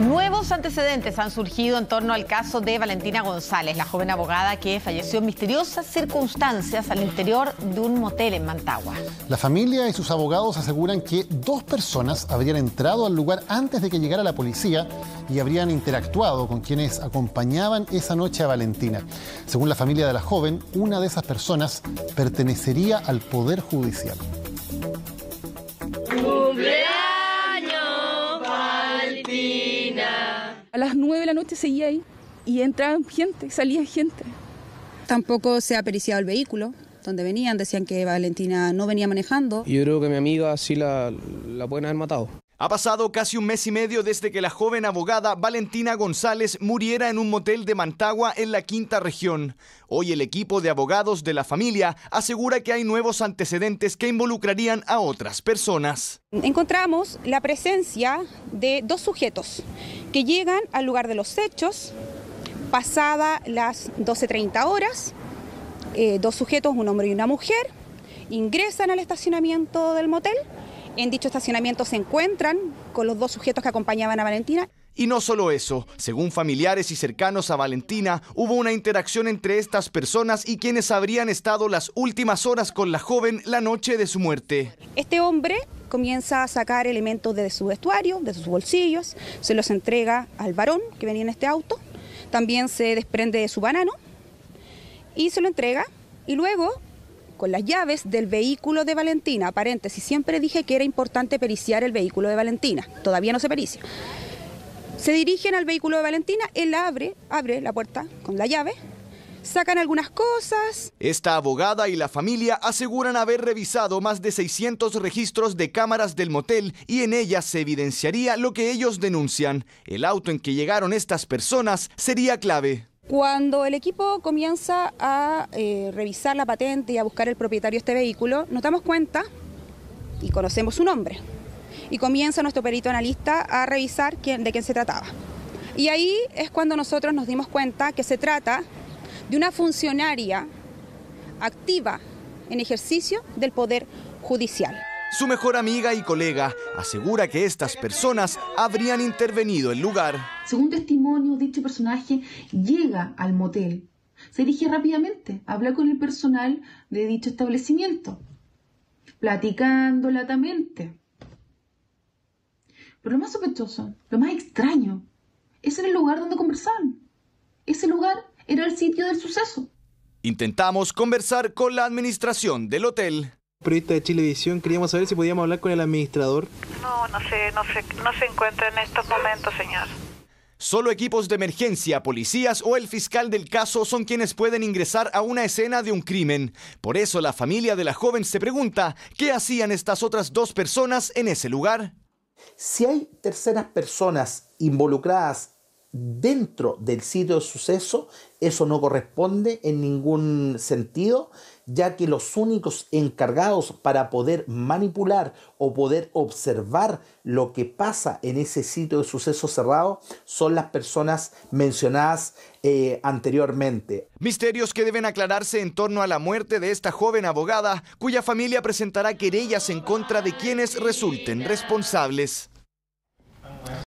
Nuevos antecedentes han surgido en torno al caso de Valentina González, la joven abogada que falleció en misteriosas circunstancias al interior de un motel en Mantagua. La familia y sus abogados aseguran que dos personas habrían entrado al lugar antes de que llegara la policía y habrían interactuado con quienes acompañaban esa noche a Valentina. Según la familia de la joven, una de esas personas pertenecería al Poder Judicial. A las 9 de la noche seguía ahí y entraba gente, salía gente. Tampoco se ha periciado el vehículo donde venían, decían que Valentina no venía manejando. Yo creo que mi amiga sí la, la pueden haber matado. Ha pasado casi un mes y medio desde que la joven abogada Valentina González muriera en un motel de Mantagua en la quinta región. Hoy el equipo de abogados de la familia asegura que hay nuevos antecedentes que involucrarían a otras personas. Encontramos la presencia de dos sujetos que llegan al lugar de los hechos pasada las 12.30 horas. Eh, dos sujetos, un hombre y una mujer, ingresan al estacionamiento del motel en dicho estacionamiento se encuentran con los dos sujetos que acompañaban a Valentina. Y no solo eso, según familiares y cercanos a Valentina, hubo una interacción entre estas personas y quienes habrían estado las últimas horas con la joven la noche de su muerte. Este hombre comienza a sacar elementos de su vestuario, de sus bolsillos, se los entrega al varón que venía en este auto, también se desprende de su banano y se lo entrega y luego con las llaves del vehículo de Valentina. Paréntesis, siempre dije que era importante periciar el vehículo de Valentina, todavía no se pericia. Se dirigen al vehículo de Valentina, él abre, abre la puerta con la llave, sacan algunas cosas. Esta abogada y la familia aseguran haber revisado más de 600 registros de cámaras del motel y en ellas se evidenciaría lo que ellos denuncian. El auto en que llegaron estas personas sería clave. Cuando el equipo comienza a eh, revisar la patente y a buscar el propietario de este vehículo, nos damos cuenta y conocemos su nombre. Y comienza nuestro perito analista a revisar de quién se trataba. Y ahí es cuando nosotros nos dimos cuenta que se trata de una funcionaria activa en ejercicio del Poder Judicial. Su mejor amiga y colega asegura que estas personas habrían intervenido el lugar. Según testimonio dicho personaje llega al motel, se dirige rápidamente, habla con el personal de dicho establecimiento, platicando latamente. Pero lo más sospechoso, lo más extraño, ese era el lugar donde conversaban. Ese lugar era el sitio del suceso. Intentamos conversar con la administración del hotel periodista de Chilevisión, queríamos saber si podíamos hablar con el administrador. No, no sé, se, no se encuentra en estos momentos, señor. Solo equipos de emergencia, policías o el fiscal del caso son quienes pueden ingresar a una escena de un crimen. Por eso la familia de la joven se pregunta qué hacían estas otras dos personas en ese lugar. Si hay terceras personas involucradas dentro del sitio de suceso, eso no corresponde en ningún sentido, ya que los únicos encargados para poder manipular o poder observar lo que pasa en ese sitio de suceso cerrado son las personas mencionadas eh, anteriormente. Misterios que deben aclararse en torno a la muerte de esta joven abogada, cuya familia presentará querellas en contra de quienes resulten responsables.